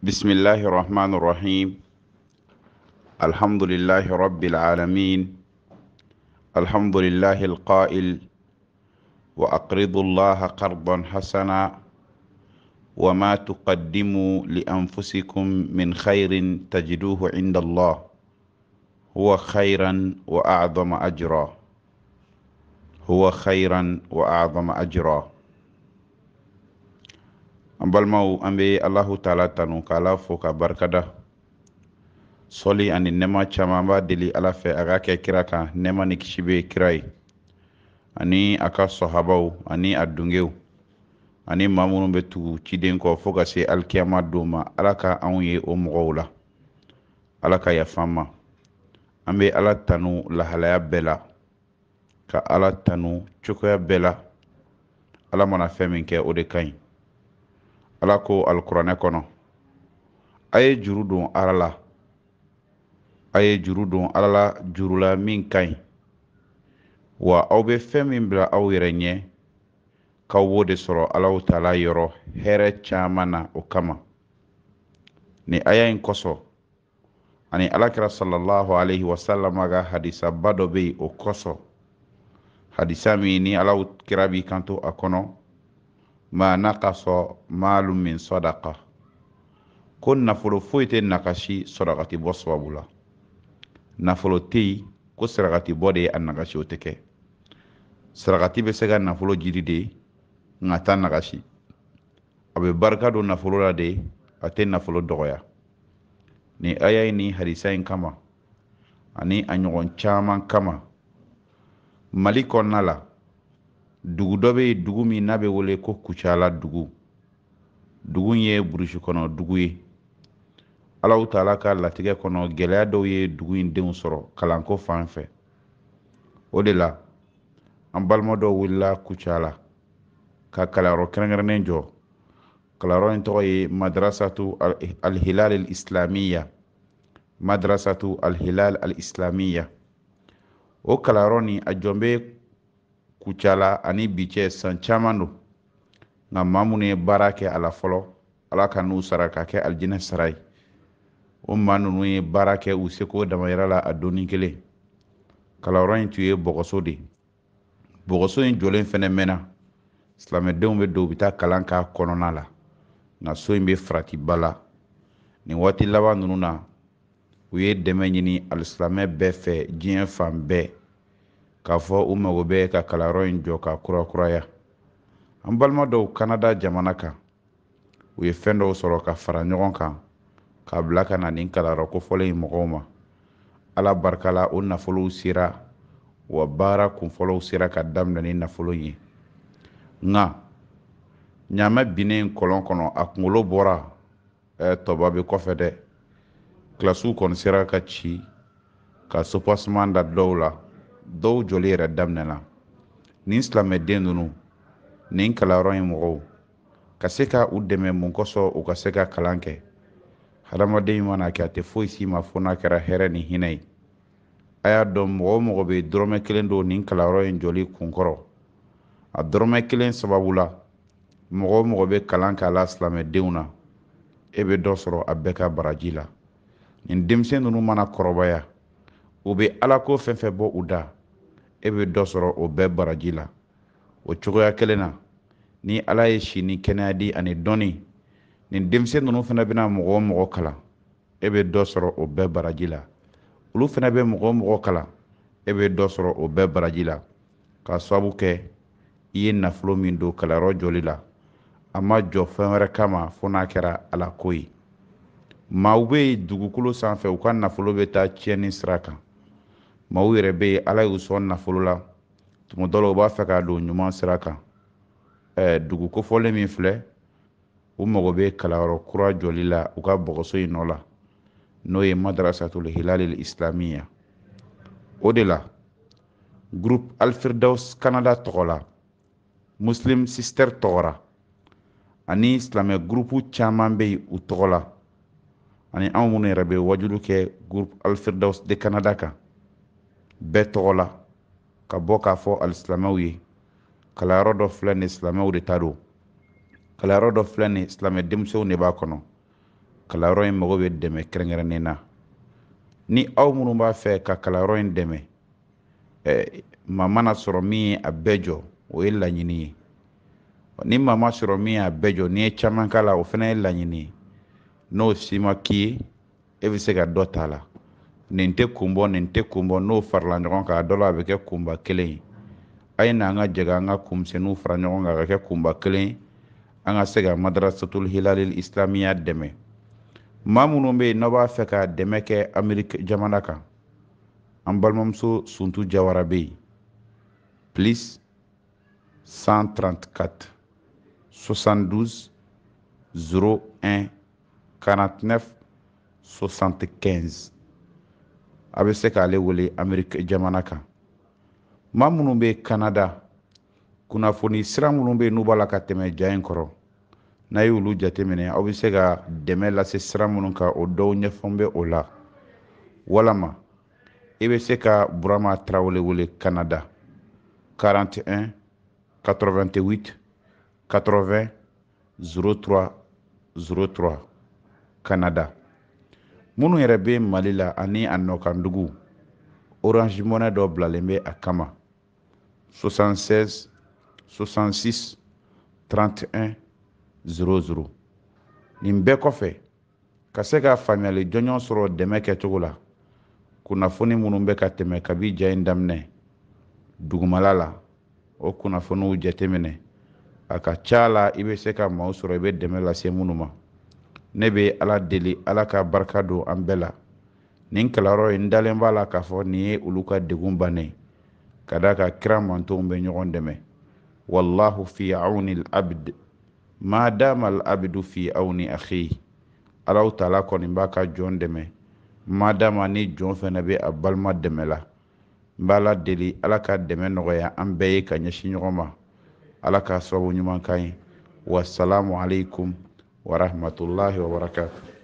بسم الله الرحمن الرحيم الحمد لله رب العالمين الحمد لله القائل وأقرضوا الله قرضا حسنا وما تقدموا لأنفسكم من خير تجدوه عند الله هو خيرا وأعظم أجرا هو خيرا وأعظم أجرا an balimaw an bɛ alahu taala tanu k'ala fo ka barikada sɔli ani nɛma caman b'a deli ala fɛ a ka kɛ kira kan nɛma ni kisi bɛ kira ye ani a ka sɔhabaw ani a dungew ani maa minnu bɛ tugu ciden kɔ fo ka se alikiyama don ma ala ka anw ye o mɔgɔw la ala ka yafa ma an bɛ ala tanu lahalaya bɛɛ la ka ala tanu cogoya bɛɛ la ala mana fɛn min kɛ o de ka ɲi ala ko alikuranɛ kɔnɔ a ye juru don ala la a ye juru don ala la juru la min ka ɲi wa aw bɛ fɛn min bila aw yɛrɛ ɲɛ k'aw b'o de sɔrɔ alaw tala yɔrɔ hɛrɛ caman na o kama ni aya in kosɔ ani ala kira alaihi wasalama ka hadisaba dɔ be yen o kosɔ hadisa min ni alaw kira b'i kanto a kɔnɔ ma naqasa maalu min sadaka ko nafolo foyi tɛ nagasi sarakati bɔ sababu la nafolo tɛ yen ko sarakati bɔ de ye a nakasi o tɛ kɛ sarakati bɛ se ka nafolo jiri de nka ta nakasi a bɛ barika don nafolo la de a tɛ nafolo dɔgɔya nin aya in ni hadisa in kama ani a ɲɔgɔn caman kama mali kɔnɔna la dugu dɔ bɛ yen dugu min n'a bɛ wele ko kucala dugu dugu in ye burusi kɔnɔ dugu ye alaw taala ka latigɛ kɔnɔ gɛlɛya dɔw ye dugu in denw sɔrɔ kalanko fan fɛ o de la an balima dɔw wulila kucala ka kalanyɔrɔ kɛrɛnkɛrɛnnen jɔ kalanyɔrɔ in tɔgɔ ye madrasatu alhilal al islamiya madrasatu alhilal al islamiya o kalanyɔrɔ nin a jɔn bɛ kucala ani bi cɛ san caman don nka maa minnu ye baara kɛ a la fɔlɔ ala ka n'u sara ka kɛ alijinɛ sara ye o maa ninnu ye baara kɛ u seko damayira la a donni kelen kalanyɔrɔ in tun ye bɔgɔso de ye bɔgɔso in jɔlen fɛnɛ mɛnna silamɛdenw bɛ don u bɛ taa kalan k'a kɔnɔna la nka so in bɛ farati ba la nin waati laban ninnu na u ye dɛmɛ ɲini alisilamɛ bɛɛ fɛ diɲɛ fan bɛɛ k'a fɔ u mago bɛ ka kalanyɔrɔ in jɔ k'a kurakuraya an balima dɔw kanada jamana kan u ye fɛn dɔw sɔrɔ ka fara ɲɔgɔn kan k'a bila ka na nin kalanyɔrɔ kofɔlen in mɔgɔw ma ala barika o nafolow sera wa baara kunfɔlɔw sera ka daminɛ ni nafolo ye nka ɲaamɛ binnen kɔlɔn kɔnɔ a kunkolo bɔra tɔba bɛ kɔfɛ dɛ kilasiw kɔni sera ka ci ka sopasuman da dɔw la dɔw jɔli yɛrɛ daminɛla nin silamɛden nunu nin kalanyɔrɔ ye mɔgɔw ka se ka u dɛmɛ mun kosɔn u ka se ka kalan kɛ hadamaden mana kɛ a tɛ foyi si ma fo n'a kɛra hɛrɛ ni hinɛ ye a y'a dɔn mɔgɔ o mɔgɔ be dɔrɔmɛ kelen don nin kalanyɔrɔ ye jɔli kunkɔrɔ a dɔrɔmɛ kelen sababu la mɔgɔ o mɔgɔ be kalan k'a la silamɛdenw na e be dɔ sɔrɔ a bɛɛ ka baraji la nin denmisɛn nunu mana kɔrɔbaya u be ala ko fɛn fɛn bɔ u da e bɛ dɔ sɔrɔ o bɛɛ baraji la o cogoya kelen na ni ala ye si ni kɛnɛya di ani dɔnni nin denmisɛn ninnu fana bɛna mɔgɔ o mɔgɔ kalan e bɛ dɔ sɔrɔ o bɛɛ baraji la olu fana bɛ mɔgɔ o mɔgɔ kalan e bɛ dɔ sɔrɔ o bɛɛ baraji la k'a sababu kɛ i ye nafolo min don kalanyɔrɔ jɔli la a ma jɔ fɛn wɛrɛ kama fo n'a kɛra ala ko ye maaw bɛ yen dugukolo sanfɛ u ka nafolo bɛ taa tiɲɛni sira kan maaw yɛrɛ bɛ ala y'u sɔn nafolo la tuma dɔ la u b'a fɛ k'a don ɲuman sira kan ɛɛ dugu kofɔlen min filɛ u mago bɛ kalanyɔrɔ kura jɔli la u ka bɔgɔso in nɔ la n'o ye madarasatul hilali islamiya o de la group alfirdaus canada tɔgɔ la muslim sister la ani silamɛ gurupu caman bɛ yen u tɔgɔ la ani anw minnu yɛrɛ bɛ wajulu kɛ group alfirdaus de canada kan bɛɛ tɔgɔ la ka bɔ k'a fɔ alisilamɛw ye kalanyɔrɔ dɔ filɛ nin silamɛw de ta don kalanyɔrɔ dɔ filɛ nin silamɛ denmisɛnw de b'a kɔnɔ kalanyɔrɔ in mago bɛ dɛmɛ kɛrɛnkɛrɛnnen na ni aw minnu b'a fɛ ka kalanyɔrɔ in dɛmɛ eh, maa mana sɔrɔ min ye a bɛɛ jɔ o ye laɲini ye ni maa ma sɔrɔ min ye a bɛɛ jɔ n'i ye caman k'a la o fana ye laɲini ye n'o si ma k'i ye e bɛ se ka dɔ t'a la nin tɛ kunbɔ nin tɛ kunbɔ n'o farala ɲɔgɔn kan a dɔ la a bɛ kɛ kunba kelen ye a ye n'an ka jɛgɛ an ka kunmisɛnninw fara ɲɔgɔn kan ka kɛ kunba kelen an ka se ka madarasatul hilalil islamiya dɛmɛ maa minnu bɛ yen n'aw b'a fɛ ka dɛmɛ kɛ ameriki jamana kan an balimamuso suntu jawara bɛ yen please 134 72 01 49 75 a bɛ se k'ale wele ameriki jamana kan ma minnu bɛ kanada kunnafoni sira minnu bɛ n'u b'a la ka tɛmɛ ja in kɔrɔ n'a y'olu jateminɛ aw bɛ se ka dɛmɛ lase sira minnu kan o dɔw ɲɛfɔ bɛ o la walama i bɛ se ka burama tarawele wele kanada 41 88 80 03 03 kanada minnu yɛrɛ bɛ mali la ani a nɔkandugu orange mɔnɛ dɔ bilalen bɛ a kama 76 66 31 00 nin bɛɛ kɔfɛ ka se ka faamuyali jɔnjɔn sɔrɔ dɛmɛ kɛcogo la kunnafoni minnu bɛ ka tɛmɛ kabi ja in daminɛ dugumala la o kunnafoniw jateminɛ a ka ca la i bɛ se ka maaw sɔrɔ i bɛ dɛmɛ lase minnu ma ne be ala deli ala ka barika don an bɛɛ la nin ye n dalen b'a la k'a fɔ nin ye olu ka degun bannen ka d'a ka kira mantonw bɛ ɲɔgɔn dɛmɛ wallahu fi auni al-abd ma dama al fi auni akhihi alaw tala kɔni b'a ka jɔn dɛmɛ ma dama ni jɔn fɛnɛ bɛ a balima dɛmɛ la n b'a la deli ala ka dɛmɛ nɔgɔya an bɛɛ ye ka ɲɛsi ɲɔgɔn ma ala ka sababu ɲuman kan ye wasalamu aleykum ورحمة الله وبركاته